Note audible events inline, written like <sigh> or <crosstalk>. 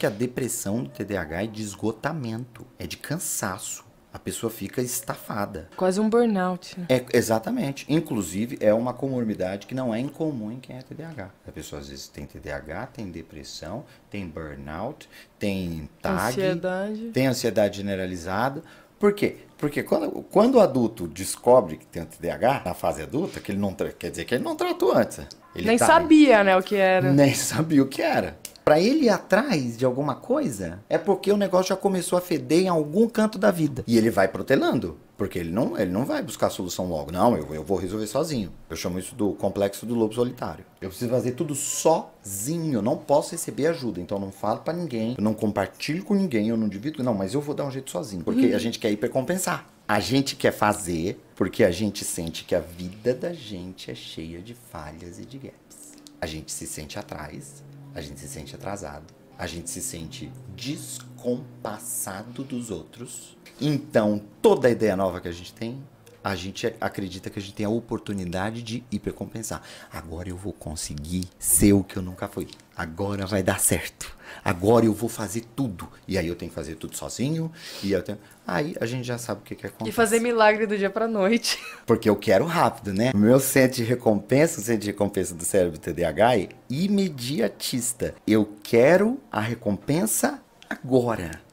que a depressão do TDAH é de esgotamento, é de cansaço. A pessoa fica estafada. Quase um burnout. Né? É, exatamente. Inclusive, é uma comorbidade que não é incomum em quem é TDAH. A pessoa às vezes tem TDAH, tem depressão, tem burnout, tem TAG, ansiedade. tem ansiedade generalizada. Por quê? Porque quando, quando o adulto descobre que tem o TDAH, na fase adulta, que ele não quer dizer que ele não tratou antes. Ele nem tá, sabia, né, o que era. Nem sabia o que era para ele ir atrás de alguma coisa, é porque o negócio já começou a feder em algum canto da vida. E ele vai protelando. Porque ele não, ele não vai buscar a solução logo. Não, eu, eu vou resolver sozinho. Eu chamo isso do complexo do lobo solitário. Eu preciso fazer tudo sozinho. Eu não posso receber ajuda. Então eu não falo para ninguém. Eu não compartilho com ninguém. Eu não divido. Não, mas eu vou dar um jeito sozinho. Porque uhum. a gente quer hipercompensar. A gente quer fazer porque a gente sente que a vida da gente é cheia de falhas e de gaps. A gente se sente atrás a gente se sente atrasado, a gente se sente descompassado dos outros. Então, toda a ideia nova que a gente tem, a gente acredita que a gente tem a oportunidade de hipercompensar. Agora eu vou conseguir ser o que eu nunca fui. Agora vai dar certo. Agora eu vou fazer tudo. E aí eu tenho que fazer tudo sozinho. E eu tenho... Aí a gente já sabe o que, que acontece. E fazer milagre do dia para noite. <laughs> Porque eu quero rápido, né? O meu centro de recompensa, o centro de recompensa do cérebro TDAH é imediatista. Eu quero a recompensa agora.